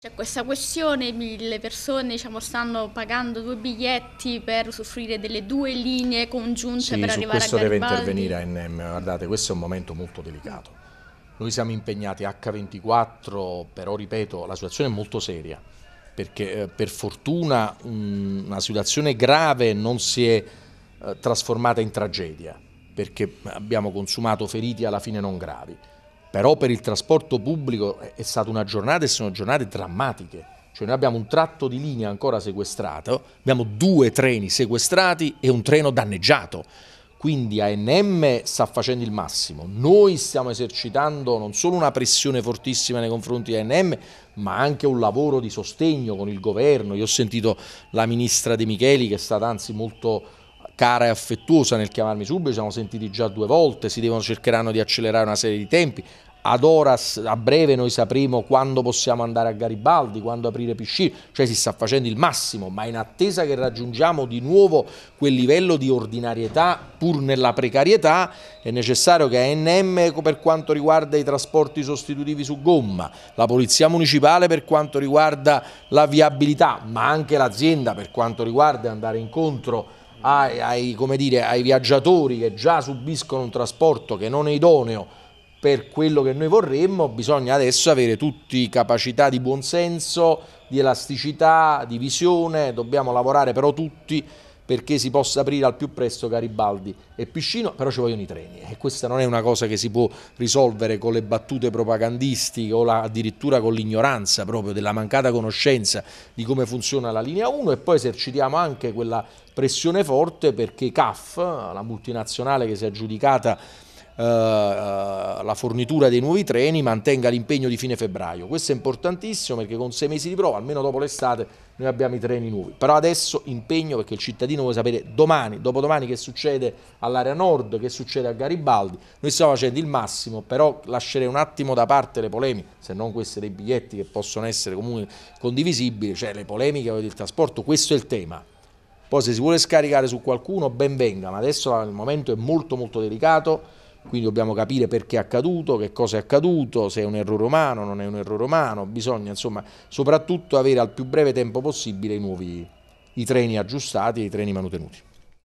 C'è questa questione, le persone diciamo, stanno pagando due biglietti per usufruire delle due linee congiunte sì, per arrivare a Garibaldi. Sì, su questo deve intervenire ANM, guardate questo è un momento molto delicato. Noi siamo impegnati H24, però ripeto la situazione è molto seria, perché eh, per fortuna mh, una situazione grave non si è eh, trasformata in tragedia, perché abbiamo consumato feriti alla fine non gravi però per il trasporto pubblico è stata una giornata e sono giornate drammatiche. Cioè noi abbiamo un tratto di linea ancora sequestrato, abbiamo due treni sequestrati e un treno danneggiato. Quindi ANM sta facendo il massimo. Noi stiamo esercitando non solo una pressione fortissima nei confronti di ANM, ma anche un lavoro di sostegno con il governo. Io ho sentito la ministra De Micheli che è stata anzi molto cara e affettuosa nel chiamarmi subito, ci siamo sentiti già due volte, si devono, cercheranno di accelerare una serie di tempi, ad horas, a breve noi sapremo quando possiamo andare a Garibaldi, quando aprire Piscina, cioè si sta facendo il massimo, ma in attesa che raggiungiamo di nuovo quel livello di ordinarietà pur nella precarietà è necessario che ANM per quanto riguarda i trasporti sostitutivi su gomma, la Polizia Municipale per quanto riguarda la viabilità, ma anche l'azienda per quanto riguarda andare incontro ai, ai, dire, ai viaggiatori che già subiscono un trasporto che non è idoneo per quello che noi vorremmo, bisogna adesso avere tutti capacità di buonsenso, di elasticità, di visione, dobbiamo lavorare però tutti perché si possa aprire al più presto Garibaldi e Piscino, però ci vogliono i treni e questa non è una cosa che si può risolvere con le battute propagandistiche o la, addirittura con l'ignoranza proprio della mancata conoscenza di come funziona la linea 1 e poi esercitiamo anche quella pressione forte perché CAF, la multinazionale che si è aggiudicata eh, eh, la fornitura dei nuovi treni mantenga l'impegno di fine febbraio. Questo è importantissimo perché con sei mesi di prova, almeno dopo l'estate, noi abbiamo i treni nuovi. Però adesso impegno perché il cittadino vuole sapere domani, dopodomani che succede all'area nord, che succede a Garibaldi. Noi stiamo facendo il massimo, però lascerei un attimo da parte le polemiche, se non queste dei biglietti che possono essere comunque condivisibili, cioè le polemiche del trasporto, questo è il tema. Poi se si vuole scaricare su qualcuno ben venga, ma adesso il momento è molto molto delicato quindi dobbiamo capire perché è accaduto, che cosa è accaduto, se è un errore umano, non è un errore umano, bisogna insomma soprattutto avere al più breve tempo possibile i nuovi i treni aggiustati e i treni manutenuti.